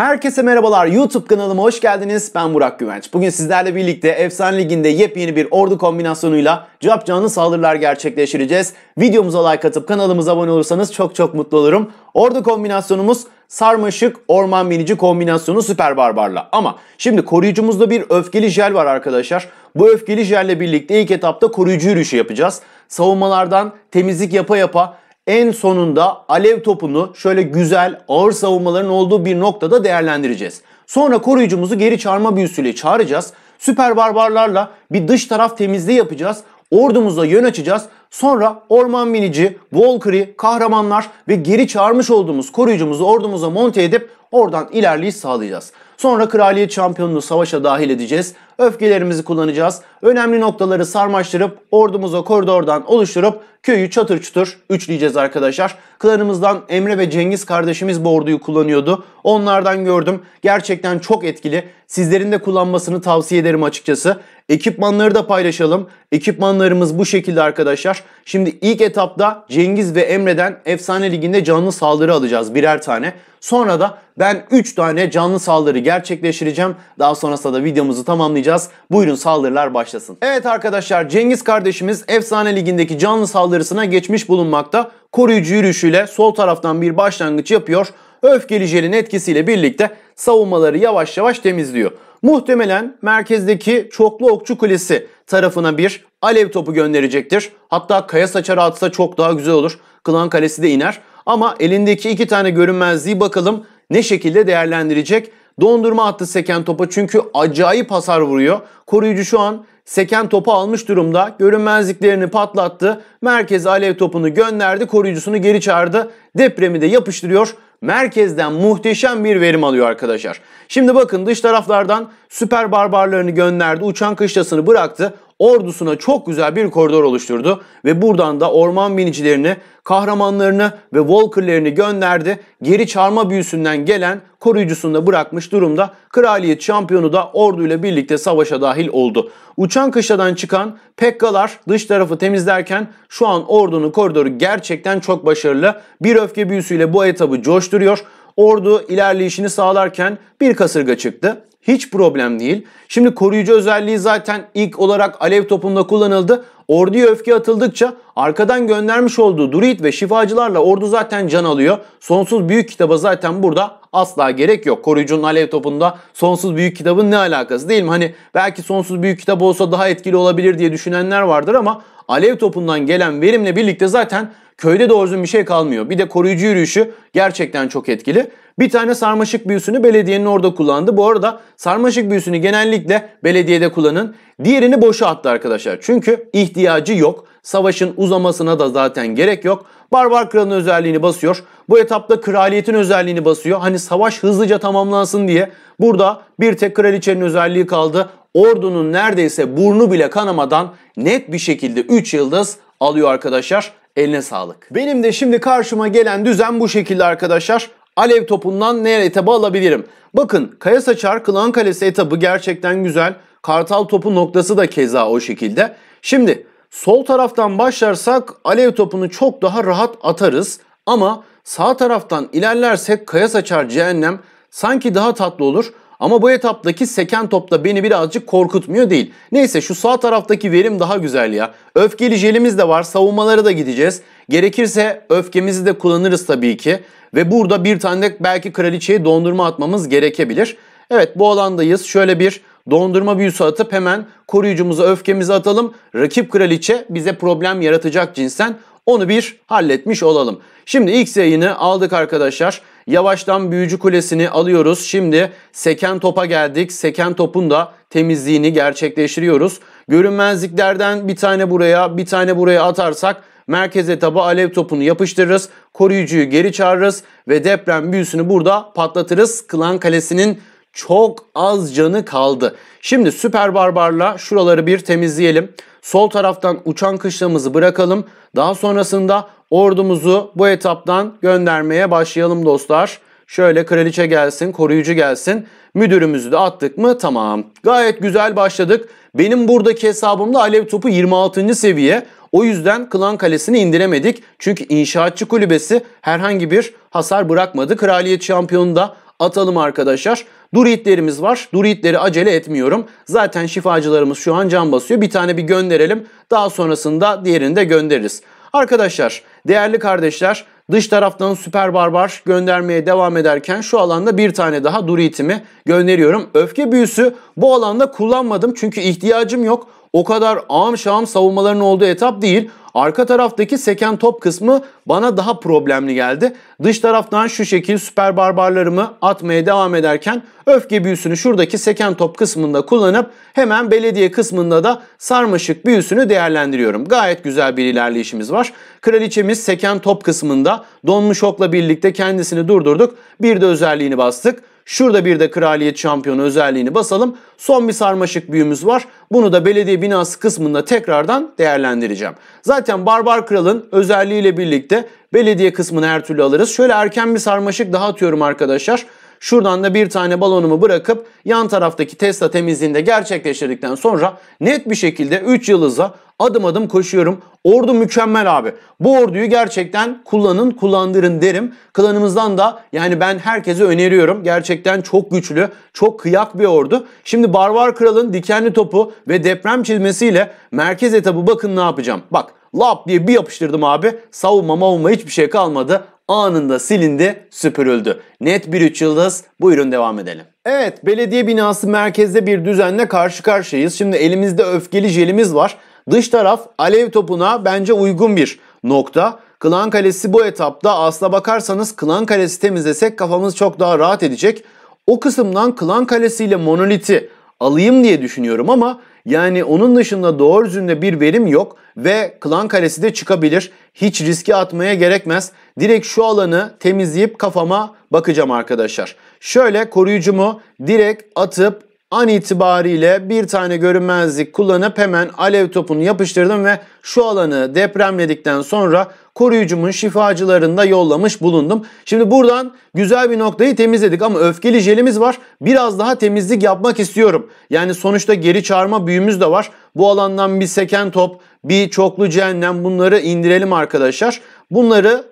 Herkese merhabalar. YouTube kanalıma hoş geldiniz. Ben Burak Güvenç. Bugün sizlerle birlikte Efsane Ligi'nde yepyeni bir ordu kombinasyonuyla cevap canlı saldırılar gerçekleştireceğiz. Videomuza like atıp kanalımıza abone olursanız çok çok mutlu olurum. Ordu kombinasyonumuz sarmaşık orman binici kombinasyonu süper barbarla. Ama şimdi koruyucumuzda bir öfkeli jel var arkadaşlar. Bu öfkeli jelle birlikte ilk etapta koruyucu yürüyüşü yapacağız. Savunmalardan temizlik yapa yapa en sonunda alev topunu şöyle güzel ağır savunmaların olduğu bir noktada değerlendireceğiz. Sonra koruyucumuzu geri çağırma büyüsüyle çağıracağız. Süper barbarlarla bir dış taraf temizliği yapacağız. Ordumuza yön açacağız. Sonra orman minici, Valkyrie, kahramanlar ve geri çağırmış olduğumuz koruyucumuzu ordumuza monte edip oradan ilerleyiş sağlayacağız. Sonra kraliyet şampiyonunu savaşa dahil edeceğiz öfkelerimizi kullanacağız. Önemli noktaları sarmaştırıp ordumuza koridordan oluşturup köyü çatır çutur üçleyeceğiz arkadaşlar. Klanımızdan Emre ve Cengiz kardeşimiz bu orduyu kullanıyordu. Onlardan gördüm. Gerçekten çok etkili. Sizlerin de kullanmasını tavsiye ederim açıkçası. Ekipmanları da paylaşalım. Ekipmanlarımız bu şekilde arkadaşlar. Şimdi ilk etapta Cengiz ve Emre'den Efsane Ligi'nde canlı saldırı alacağız birer tane. Sonra da ben 3 tane canlı saldırı gerçekleştireceğim. Daha sonrasında da videomuzu tamamlayacağız alacağız. Buyurun saldırılar başlasın. Evet arkadaşlar Cengiz kardeşimiz Efsane Ligi'ndeki canlı saldırısına geçmiş bulunmakta. Koruyucu yürüyüşüyle sol taraftan bir başlangıç yapıyor. Öfkeli jelin etkisiyle birlikte savunmaları yavaş yavaş temizliyor. Muhtemelen merkezdeki çoklu okçu kulesi tarafına bir alev topu gönderecektir. Hatta kaya saçarı atsa çok daha güzel olur. Klan kalesi de iner. Ama elindeki iki tane görünmezliği bakalım ne şekilde değerlendirecek. Dondurma attı seken topa çünkü acayip hasar vuruyor. Koruyucu şu an seken topu almış durumda. Görünmezliklerini patlattı. Merkez alev topunu gönderdi. Koruyucusunu geri çağırdı. Depremi de yapıştırıyor. Merkezden muhteşem bir verim alıyor arkadaşlar. Şimdi bakın dış taraflardan süper barbarlarını gönderdi. Uçan kışlasını bıraktı ordusuna çok güzel bir koridor oluşturdu ve buradan da orman binicilerini, kahramanlarını ve walkerlerini gönderdi. Geri çarma büyüsünden gelen koruyucusunu da bırakmış durumda. Kraliyet şampiyonu da orduyla birlikte savaşa dahil oldu. Uçan kışladan çıkan Pekkalar dış tarafı temizlerken şu an ordunun koridoru gerçekten çok başarılı. Bir öfke büyüsüyle bu etabı coşturuyor. Ordu ilerleyişini sağlarken bir kasırga çıktı. Hiç problem değil. Şimdi koruyucu özelliği zaten ilk olarak alev topunda kullanıldı. Orduya öfke atıldıkça arkadan göndermiş olduğu druid ve şifacılarla ordu zaten can alıyor. Sonsuz büyük kitaba zaten burada asla gerek yok. Koruyucunun alev topunda sonsuz büyük kitabın ne alakası değil mi? Hani belki sonsuz büyük kitap olsa daha etkili olabilir diye düşünenler vardır ama alev topundan gelen verimle birlikte zaten köyde doğru bir şey kalmıyor. Bir de koruyucu yürüyüşü gerçekten çok etkili. Bir tane sarmaşık büyüsünü belediyenin orada kullandı. Bu arada sarmaşık büyüsünü genellikle belediyede kullanın. Diğerini boşa attı arkadaşlar. Çünkü ihtiyacı yok. Savaşın uzamasına da zaten gerek yok. Barbar kralın özelliğini basıyor. Bu etapta kraliyetin özelliğini basıyor. Hani savaş hızlıca tamamlansın diye. Burada bir tek kraliçenin özelliği kaldı. Ordunun neredeyse burnu bile kanamadan net bir şekilde 3 yıldız alıyor arkadaşlar. Eline sağlık. Benim de şimdi karşıma gelen düzen bu şekilde arkadaşlar. Alev topundan ne etabı alabilirim? Bakın Kayasaçar Kılan Kalesi etabı gerçekten güzel. Kartal topu noktası da keza o şekilde. Şimdi sol taraftan başlarsak alev topunu çok daha rahat atarız. Ama sağ taraftan ilerlersek Kayasaçar Cehennem sanki daha tatlı olur. Ama bu etaptaki seken topta beni birazcık korkutmuyor değil. Neyse şu sağ taraftaki verim daha güzel ya. Öfkeli jelimiz de var. Savunmalara da gideceğiz. Gerekirse öfkemizi de kullanırız tabii ki. Ve burada bir tane de belki kraliçeye dondurma atmamız gerekebilir. Evet bu alandayız. Şöyle bir dondurma büyüsü atıp hemen koruyucumuza öfkemizi atalım. Rakip kraliçe bize problem yaratacak cinsen onu bir halletmiş olalım. Şimdi X yayını aldık arkadaşlar. Yavaştan büyücü kulesini alıyoruz. Şimdi seken topa geldik. Seken topun da temizliğini gerçekleştiriyoruz. Görünmezliklerden bir tane buraya bir tane buraya atarsak merkeze taba alev topunu yapıştırırız. Koruyucuyu geri çağırırız ve deprem büyüsünü burada patlatırız. Klan kalesinin çok az canı kaldı. Şimdi süper barbarla şuraları bir temizleyelim. Sol taraftan uçan kışlamızı bırakalım. Daha sonrasında ordumuzu bu etaptan göndermeye başlayalım dostlar. Şöyle kraliçe gelsin, koruyucu gelsin. Müdürümüzü de attık mı? Tamam. Gayet güzel başladık. Benim buradaki hesabımda alev topu 26. seviye. O yüzden Klan Kalesi'ni indiremedik. Çünkü inşaatçı kulübesi herhangi bir hasar bırakmadı. Kraliyet şampiyonu da atalım arkadaşlar. Duritlerimiz var. Duritleri acele etmiyorum. Zaten şifacılarımız şu an can basıyor. Bir tane bir gönderelim. Daha sonrasında diğerini de göndeririz. Arkadaşlar, değerli kardeşler Dış taraftan süper barbar göndermeye devam ederken şu alanda bir tane daha dur itimi gönderiyorum. Öfke büyüsü bu alanda kullanmadım çünkü ihtiyacım yok. O kadar ağım şağım savunmaların olduğu etap değil. Arka taraftaki seken top kısmı bana daha problemli geldi. Dış taraftan şu şekil süper barbarlarımı atmaya devam ederken öfke büyüsünü şuradaki seken top kısmında kullanıp hemen belediye kısmında da sarmaşık büyüsünü değerlendiriyorum. Gayet güzel bir ilerleyişimiz var. Kraliçemiz seken top kısmında donmuş okla birlikte kendisini durdurduk. Bir de özelliğini bastık. Şurada bir de kraliyet şampiyonu özelliğini basalım. Son bir sarmaşık büyümüz var. Bunu da belediye binası kısmında tekrardan değerlendireceğim. Zaten barbar kralın özelliğiyle birlikte belediye kısmını her türlü alırız. Şöyle erken bir sarmaşık daha atıyorum arkadaşlar. Şuradan da bir tane balonumu bırakıp yan taraftaki Tesla temizliğinde gerçekleştirdikten sonra net bir şekilde 3 yıldıza adım adım koşuyorum. Ordu mükemmel abi. Bu orduyu gerçekten kullanın, kullandırın derim. Klanımızdan da yani ben herkese öneriyorum. Gerçekten çok güçlü, çok kıyak bir ordu. Şimdi Barbar Kral'ın dikenli topu ve deprem çizmesiyle merkez etabı bakın ne yapacağım. Bak lap diye bir yapıştırdım abi. Savunma mavunma hiçbir şey kalmadı anında silindi, süpürüldü. Net bir üç yıldız. Buyurun devam edelim. Evet, belediye binası merkezde bir düzenle karşı karşıyayız. Şimdi elimizde öfkeli jelimiz var. Dış taraf alev topuna bence uygun bir nokta. Klan Kalesi bu etapta asla bakarsanız Klan Kalesi temizlesek kafamız çok daha rahat edecek. O kısımdan Klan Kalesi ile Monolit'i alayım diye düşünüyorum ama yani onun dışında doğru düzgünde bir verim yok ve klan kalesi de çıkabilir. Hiç riske atmaya gerekmez. Direkt şu alanı temizleyip kafama bakacağım arkadaşlar. Şöyle koruyucumu direkt atıp an itibariyle bir tane görünmezlik kullanıp hemen alev topunu yapıştırdım ve şu alanı depremledikten sonra koruyucumun şifacılarını da yollamış bulundum. Şimdi buradan güzel bir noktayı temizledik ama öfkeli jelimiz var. Biraz daha temizlik yapmak istiyorum. Yani sonuçta geri çağırma büyümüz de var. Bu alandan bir seken top, bir çoklu cehennem bunları indirelim arkadaşlar. Bunları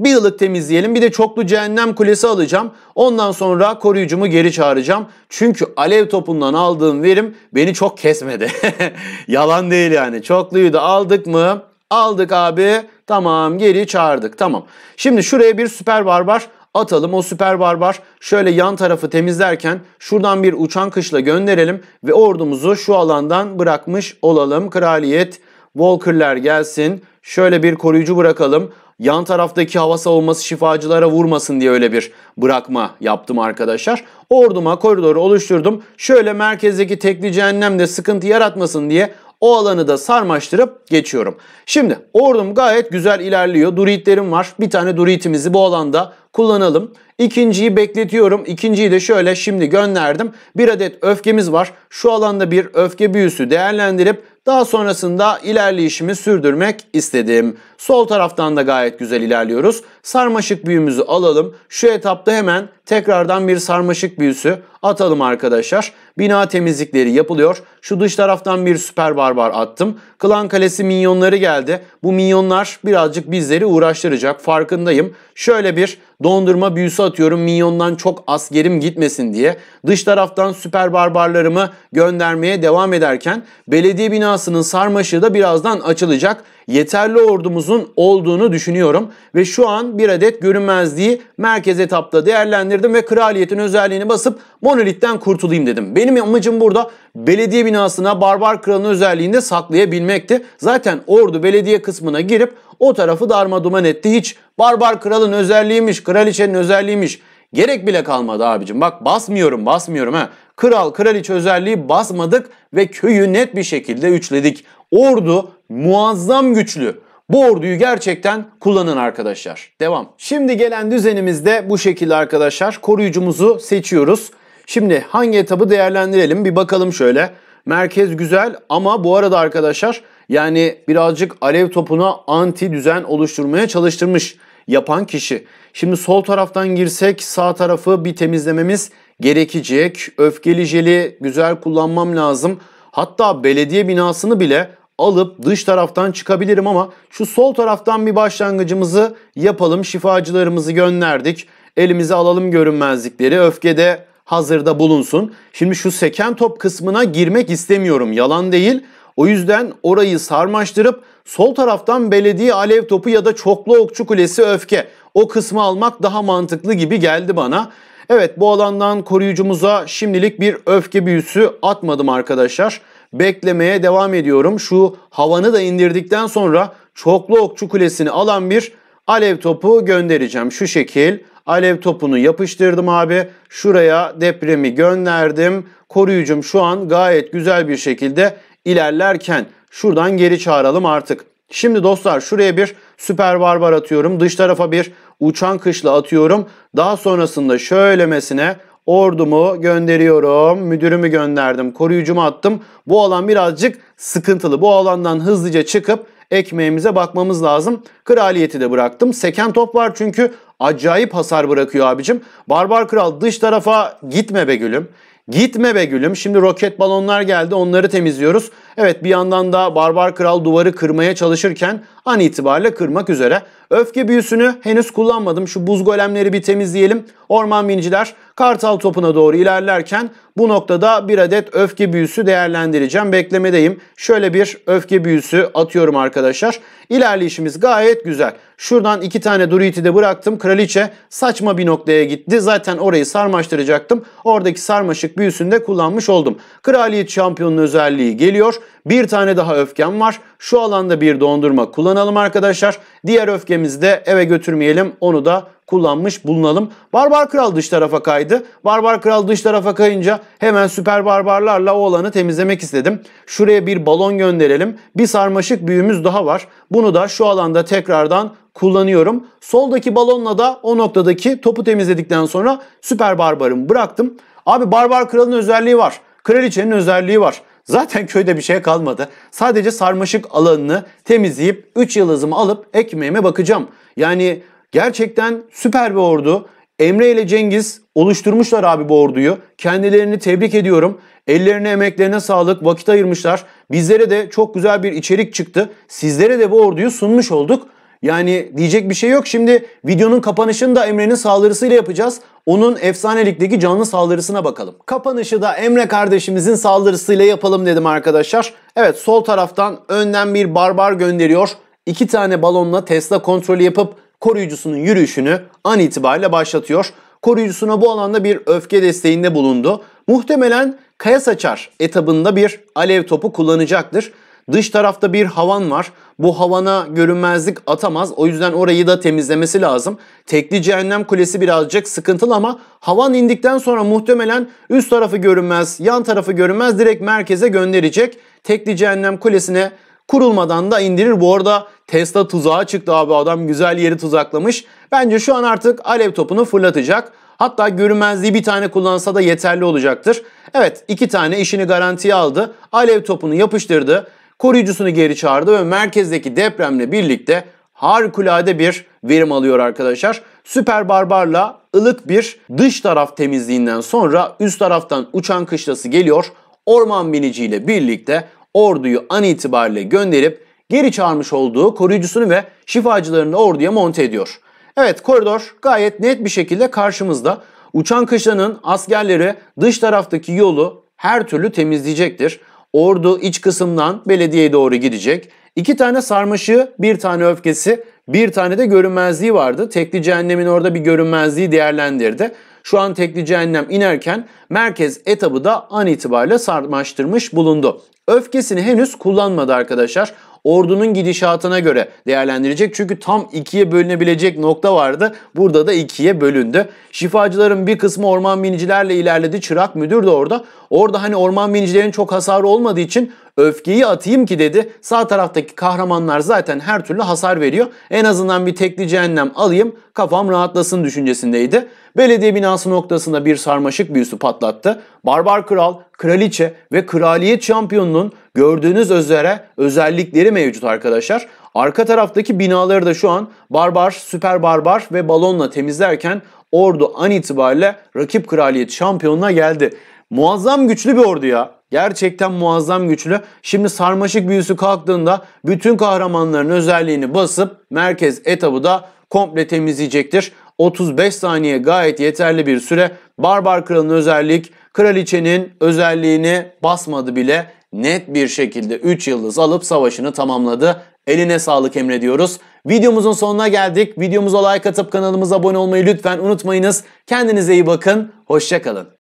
bir yıllık temizleyelim. Bir de çoklu cehennem kulesi alacağım. Ondan sonra koruyucumu geri çağıracağım. Çünkü alev topundan aldığım verim beni çok kesmedi. Yalan değil yani. Çokluyu da aldık mı? Aldık abi. Tamam geri çağırdık. Tamam. Şimdi şuraya bir süper barbar atalım. O süper barbar şöyle yan tarafı temizlerken şuradan bir uçan kışla gönderelim ve ordumuzu şu alandan bırakmış olalım. Kraliyet Walker'ler gelsin. Şöyle bir koruyucu bırakalım yan taraftaki hava savunması şifacılara vurmasın diye öyle bir bırakma yaptım arkadaşlar. Orduma koridoru oluşturdum. Şöyle merkezdeki tekli cehennemde sıkıntı yaratmasın diye o alanı da sarmaştırıp geçiyorum. Şimdi ordum gayet güzel ilerliyor. Druidlerim var. Bir tane druidimizi bu alanda kullanalım. İkinciyi bekletiyorum. İkinciyi de şöyle şimdi gönderdim. Bir adet öfkemiz var. Şu alanda bir öfke büyüsü değerlendirip daha sonrasında ilerleyişimi sürdürmek istedim. Sol taraftan da gayet güzel ilerliyoruz. Sarmaşık büyümüzü alalım. Şu etapta hemen tekrardan bir sarmaşık büyüsü atalım arkadaşlar. Bina temizlikleri yapılıyor. Şu dış taraftan bir süper barbar attım. Klan kalesi minyonları geldi. Bu minyonlar birazcık bizleri uğraştıracak farkındayım. Şöyle bir dondurma büyüsü atıyorum minyondan çok askerim gitmesin diye dış taraftan süper barbarlarımı göndermeye devam ederken belediye binasının sarmaşığı da birazdan açılacak yeterli ordumuzun olduğunu düşünüyorum ve şu an bir adet görünmezliği merkez etapta değerlendirdim ve kraliyetin özelliğini basıp monolitten kurtulayım dedim. Benim amacım burada belediye binasına barbar kralın özelliğini de saklayabilmekti. Zaten ordu belediye kısmına girip o tarafı darma duman etti. Hiç barbar kralın özelliğiymiş, kraliçenin özelliğiymiş Gerek bile kalmadı abicim. Bak basmıyorum basmıyorum ha kral kraliçe özelliği basmadık ve köyü net bir şekilde üçledik. Ordu muazzam güçlü. Bu orduyu gerçekten kullanın arkadaşlar. Devam. Şimdi gelen düzenimizde bu şekilde arkadaşlar. Koruyucumuzu seçiyoruz. Şimdi hangi etabı değerlendirelim bir bakalım şöyle. Merkez güzel ama bu arada arkadaşlar yani birazcık alev topuna anti düzen oluşturmaya çalıştırmış yapan kişi. Şimdi sol taraftan girsek sağ tarafı bir temizlememiz gerekecek. Öfkeli jeli güzel kullanmam lazım. Hatta belediye binasını bile alıp dış taraftan çıkabilirim ama şu sol taraftan bir başlangıcımızı yapalım. Şifacılarımızı gönderdik. Elimize alalım görünmezlikleri. öfke de hazırda bulunsun. Şimdi şu seken top kısmına girmek istemiyorum. Yalan değil. O yüzden orayı sarmaştırıp sol taraftan belediye alev topu ya da çoklu okçu kulesi öfke. O kısmı almak daha mantıklı gibi geldi bana. Evet bu alandan koruyucumuza şimdilik bir öfke büyüsü atmadım arkadaşlar. Beklemeye devam ediyorum. Şu havanı da indirdikten sonra çoklu okçu kulesini alan bir alev topu göndereceğim. Şu şekil alev topunu yapıştırdım abi. Şuraya depremi gönderdim. Koruyucum şu an gayet güzel bir şekilde ilerlerken şuradan geri çağıralım artık. Şimdi dostlar şuraya bir süper barbar atıyorum. Dış tarafa bir uçan kışla atıyorum. Daha sonrasında şöylemesine ordumu gönderiyorum, müdürümü gönderdim, koruyucumu attım. Bu alan birazcık sıkıntılı. Bu alandan hızlıca çıkıp ekmeğimize bakmamız lazım. Kraliyeti de bıraktım. Seken top var çünkü acayip hasar bırakıyor abicim. Barbar Kral dış tarafa gitme be gülüm. Gitme be gülüm. Şimdi roket balonlar geldi onları temizliyoruz. Evet bir yandan da Barbar Kral duvarı kırmaya çalışırken an itibariyle kırmak üzere. Öfke büyüsünü henüz kullanmadım. Şu buz golemleri bir temizleyelim. Orman biniciler kartal topuna doğru ilerlerken bu noktada bir adet öfke büyüsü değerlendireceğim. Beklemedeyim. Şöyle bir öfke büyüsü atıyorum arkadaşlar. İlerleyişimiz gayet güzel. Şuradan iki tane Durit'i de bıraktım. Kraliçe saçma bir noktaya gitti. Zaten orayı sarmaştıracaktım. Oradaki sarmaşık büyüsünü de kullanmış oldum. Kraliyet şampiyonunun özelliği geliyor. Bir tane daha öfkem var. Şu alanda bir dondurma kullanalım arkadaşlar. Diğer öfkemizi de eve götürmeyelim. Onu da kullanmış bulunalım. Barbar Kral dış tarafa kaydı. Barbar Kral dış tarafa kayınca hemen süper barbarlarla o alanı temizlemek istedim. Şuraya bir balon gönderelim. Bir sarmaşık büyüğümüz daha var. Bunu da şu alanda tekrardan kullanıyorum. Soldaki balonla da o noktadaki topu temizledikten sonra süper barbarımı bıraktım. Abi barbar kralın özelliği var. Kraliçenin özelliği var. Zaten köyde bir şey kalmadı. Sadece sarmaşık alanını temizleyip 3 yıldızımı alıp ekmeğime bakacağım. Yani gerçekten süper bir ordu. Emre ile Cengiz oluşturmuşlar abi bu orduyu. Kendilerini tebrik ediyorum. Ellerine emeklerine sağlık, vakit ayırmışlar. Bizlere de çok güzel bir içerik çıktı. Sizlere de bu orduyu sunmuş olduk. Yani diyecek bir şey yok. Şimdi videonun kapanışını da Emre'nin saldırısıyla yapacağız. Onun efsanelikteki canlı saldırısına bakalım. Kapanışı da Emre kardeşimizin saldırısıyla yapalım dedim arkadaşlar. Evet sol taraftan önden bir barbar gönderiyor. İki tane balonla Tesla kontrolü yapıp koruyucusunun yürüyüşünü an itibariyle başlatıyor. Koruyucusuna bu alanda bir öfke desteğinde bulundu. Muhtemelen kaya saçar etabında bir alev topu kullanacaktır. Dış tarafta bir havan var. Bu havana görünmezlik atamaz. O yüzden orayı da temizlemesi lazım. Tekli cehennem kulesi birazcık sıkıntılı ama havan indikten sonra muhtemelen üst tarafı görünmez, yan tarafı görünmez direkt merkeze gönderecek. Tekli cehennem kulesine kurulmadan da indirir. Bu arada Tesla tuzağa çıktı abi adam güzel yeri tuzaklamış. Bence şu an artık alev topunu fırlatacak. Hatta görünmezliği bir tane kullansa da yeterli olacaktır. Evet iki tane işini garantiye aldı. Alev topunu yapıştırdı koruyucusunu geri çağırdı ve merkezdeki depremle birlikte harikulade bir verim alıyor arkadaşlar. Süper Barbar'la ılık bir dış taraf temizliğinden sonra üst taraftan uçan kışlası geliyor. Orman biniciyle birlikte orduyu an itibariyle gönderip geri çağırmış olduğu koruyucusunu ve şifacılarını orduya monte ediyor. Evet koridor gayet net bir şekilde karşımızda. Uçan kışlanın askerleri dış taraftaki yolu her türlü temizleyecektir. Ordu iç kısımdan belediyeye doğru gidecek. İki tane sarmaşığı, bir tane öfkesi, bir tane de görünmezliği vardı. Tekli cehennemin orada bir görünmezliği değerlendirdi. Şu an tekli cehennem inerken merkez etabı da an itibariyle sarmaştırmış bulundu. Öfkesini henüz kullanmadı arkadaşlar ordunun gidişatına göre değerlendirecek. Çünkü tam ikiye bölünebilecek nokta vardı. Burada da ikiye bölündü. Şifacıların bir kısmı orman binicilerle ilerledi. Çırak müdür de orada. Orada hani orman binicilerin çok hasarı olmadığı için öfkeyi atayım ki dedi. Sağ taraftaki kahramanlar zaten her türlü hasar veriyor. En azından bir tekli cehennem alayım kafam rahatlasın düşüncesindeydi. Belediye binası noktasında bir sarmaşık büyüsü patlattı. Barbar kral, kraliçe ve kraliyet şampiyonunun Gördüğünüz üzere özellikleri mevcut arkadaşlar. Arka taraftaki binaları da şu an Barbar, Süper Barbar ve Balon'la temizlerken ordu an itibariyle rakip kraliyet şampiyonuna geldi. Muazzam güçlü bir ordu ya. Gerçekten muazzam güçlü. Şimdi sarmaşık büyüsü kalktığında bütün kahramanların özelliğini basıp merkez etabı da komple temizleyecektir. 35 saniye gayet yeterli bir süre. Barbar Kral'ın özellik kraliçenin özelliğini basmadı bile net bir şekilde 3 yıldız alıp savaşını tamamladı. Eline sağlık Emre diyoruz. Videomuzun sonuna geldik. Videomuza like atıp kanalımıza abone olmayı lütfen unutmayınız. Kendinize iyi bakın. Hoşçakalın.